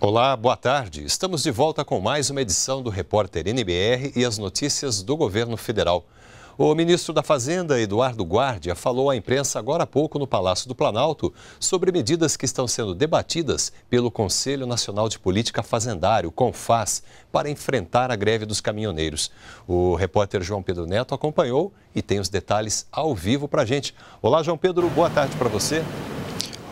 Olá, boa tarde. Estamos de volta com mais uma edição do Repórter NBR e as notícias do governo federal. O ministro da Fazenda, Eduardo Guardia, falou à imprensa agora há pouco no Palácio do Planalto sobre medidas que estão sendo debatidas pelo Conselho Nacional de Política Fazendário, CONFAS, para enfrentar a greve dos caminhoneiros. O repórter João Pedro Neto acompanhou e tem os detalhes ao vivo para a gente. Olá, João Pedro, boa tarde para você.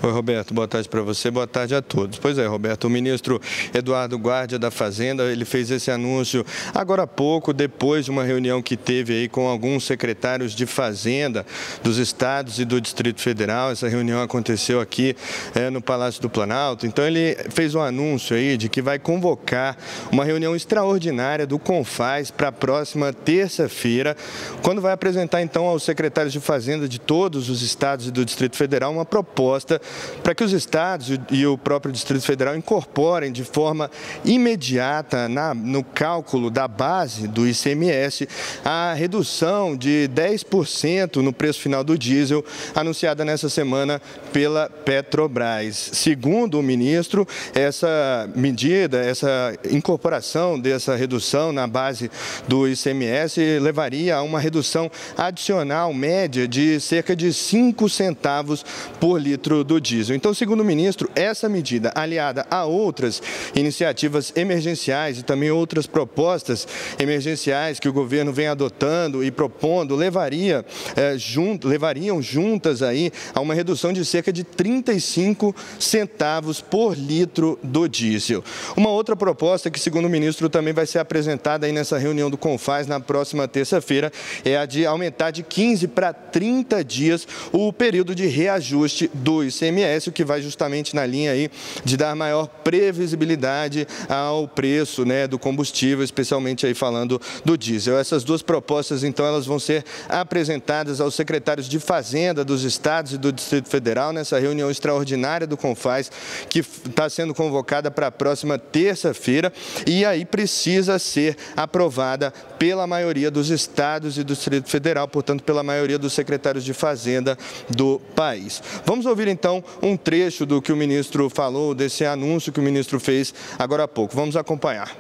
Oi, Roberto, boa tarde para você, boa tarde a todos. Pois é, Roberto, o ministro Eduardo Guardia da Fazenda, ele fez esse anúncio agora há pouco, depois de uma reunião que teve aí com alguns secretários de Fazenda dos estados e do Distrito Federal. Essa reunião aconteceu aqui é, no Palácio do Planalto. Então, ele fez um anúncio aí de que vai convocar uma reunião extraordinária do Confas para a próxima terça-feira, quando vai apresentar então aos secretários de Fazenda de todos os estados e do Distrito Federal uma proposta para que os estados e o próprio Distrito Federal incorporem de forma imediata na, no cálculo da base do ICMS a redução de 10% no preço final do diesel anunciada nessa semana pela Petrobras. Segundo o ministro, essa medida, essa incorporação dessa redução na base do ICMS levaria a uma redução adicional média de cerca de 5 centavos por litro do diesel. Então, segundo o ministro, essa medida, aliada a outras iniciativas emergenciais e também outras propostas emergenciais que o governo vem adotando e propondo, levaria, eh, junto, levariam juntas aí a uma redução de cerca de 35 centavos por litro do diesel. Uma outra proposta que, segundo o ministro, também vai ser apresentada aí nessa reunião do Confaz na próxima terça-feira é a de aumentar de 15 para 30 dias o período de reajuste do ICMS ICMS, o que vai justamente na linha aí de dar maior previsibilidade ao preço né, do combustível, especialmente aí falando do diesel. Essas duas propostas, então, elas vão ser apresentadas aos secretários de Fazenda dos estados e do Distrito Federal nessa reunião extraordinária do Confaz, que está sendo convocada para a próxima terça-feira e aí precisa ser aprovada pela maioria dos estados e do Distrito Federal, portanto, pela maioria dos secretários de Fazenda do país. Vamos ouvir então um trecho do que o ministro falou, desse anúncio que o ministro fez agora há pouco. Vamos acompanhar.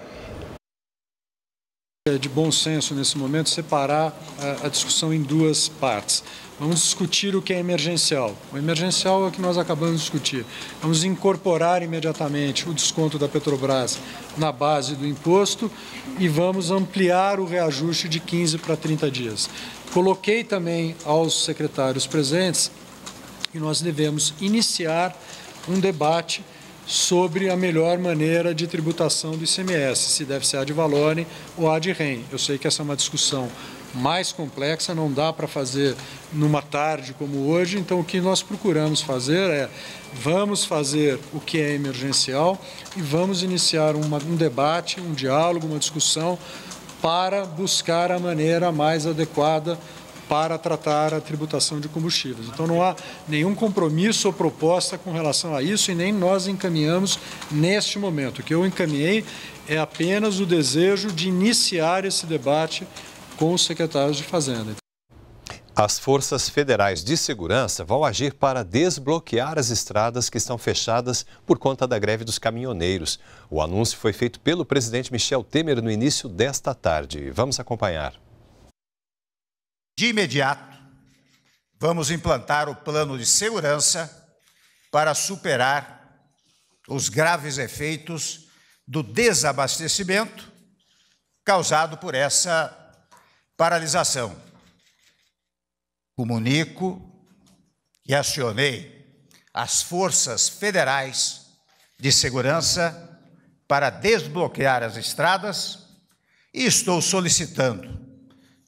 É de bom senso nesse momento separar a discussão em duas partes. Vamos discutir o que é emergencial. O emergencial é o que nós acabamos de discutir. Vamos incorporar imediatamente o desconto da Petrobras na base do imposto e vamos ampliar o reajuste de 15 para 30 dias. Coloquei também aos secretários presentes e nós devemos iniciar um debate sobre a melhor maneira de tributação do ICMS, se deve ser a de Valorem ou a de REN. Eu sei que essa é uma discussão mais complexa, não dá para fazer numa tarde como hoje, então o que nós procuramos fazer é, vamos fazer o que é emergencial e vamos iniciar uma, um debate, um diálogo, uma discussão para buscar a maneira mais adequada para tratar a tributação de combustíveis. Então não há nenhum compromisso ou proposta com relação a isso e nem nós encaminhamos neste momento. O que eu encaminhei é apenas o desejo de iniciar esse debate com os secretários de Fazenda. As forças federais de segurança vão agir para desbloquear as estradas que estão fechadas por conta da greve dos caminhoneiros. O anúncio foi feito pelo presidente Michel Temer no início desta tarde. Vamos acompanhar de imediato, vamos implantar o plano de segurança para superar os graves efeitos do desabastecimento causado por essa paralisação. Comunico e acionei as forças federais de segurança para desbloquear as estradas e estou solicitando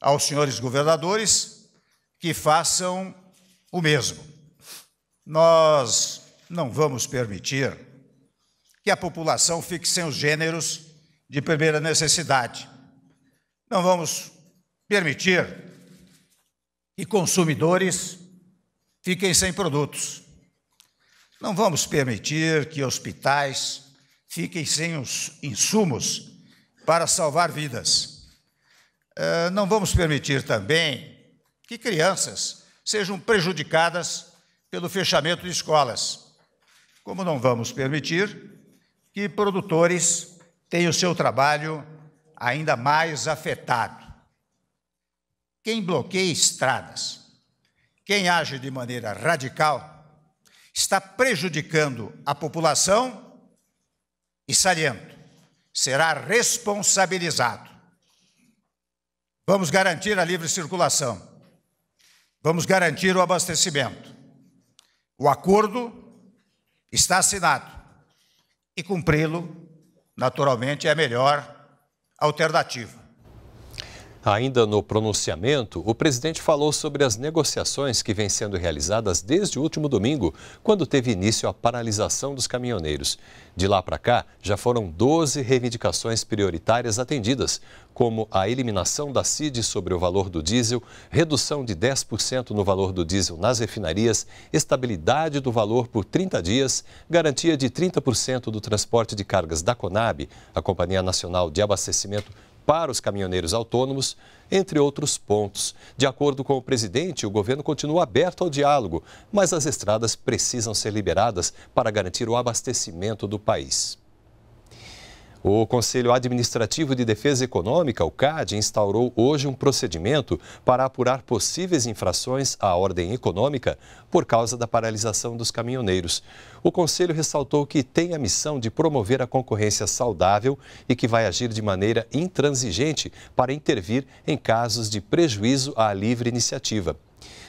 aos senhores governadores que façam o mesmo. Nós não vamos permitir que a população fique sem os gêneros de primeira necessidade. Não vamos permitir que consumidores fiquem sem produtos. Não vamos permitir que hospitais fiquem sem os insumos para salvar vidas. Ah, não vamos permitir também que crianças sejam prejudicadas pelo fechamento de escolas, como não vamos permitir que produtores tenham o seu trabalho ainda mais afetado. Quem bloqueia estradas, quem age de maneira radical, está prejudicando a população e, saliento, será responsabilizado Vamos garantir a livre circulação. Vamos garantir o abastecimento. O acordo está assinado e cumpri-lo, naturalmente, é a melhor alternativa. Ainda no pronunciamento, o presidente falou sobre as negociações que vêm sendo realizadas desde o último domingo, quando teve início a paralisação dos caminhoneiros. De lá para cá, já foram 12 reivindicações prioritárias atendidas, como a eliminação da CID sobre o valor do diesel, redução de 10% no valor do diesel nas refinarias, estabilidade do valor por 30 dias, garantia de 30% do transporte de cargas da Conab, a Companhia Nacional de Abastecimento para os caminhoneiros autônomos, entre outros pontos. De acordo com o presidente, o governo continua aberto ao diálogo, mas as estradas precisam ser liberadas para garantir o abastecimento do país. O Conselho Administrativo de Defesa Econômica, o CAD, instaurou hoje um procedimento para apurar possíveis infrações à ordem econômica por causa da paralisação dos caminhoneiros. O Conselho ressaltou que tem a missão de promover a concorrência saudável e que vai agir de maneira intransigente para intervir em casos de prejuízo à livre iniciativa.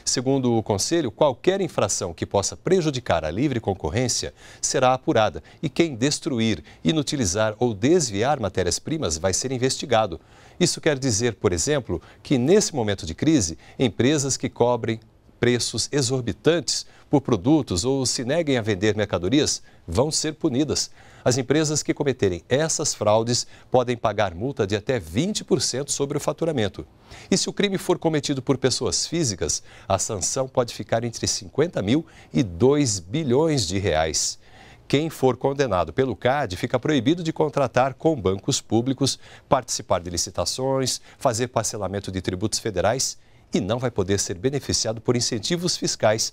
Segundo o Conselho, qualquer infração que possa prejudicar a livre concorrência será apurada e quem destruir, inutilizar ou desviar matérias-primas vai ser investigado. Isso quer dizer, por exemplo, que nesse momento de crise, empresas que cobrem preços exorbitantes por produtos ou se neguem a vender mercadorias vão ser punidas. As empresas que cometerem essas fraudes podem pagar multa de até 20% sobre o faturamento. E se o crime for cometido por pessoas físicas, a sanção pode ficar entre 50 mil e 2 bilhões de reais. Quem for condenado pelo CAD fica proibido de contratar com bancos públicos, participar de licitações, fazer parcelamento de tributos federais e não vai poder ser beneficiado por incentivos fiscais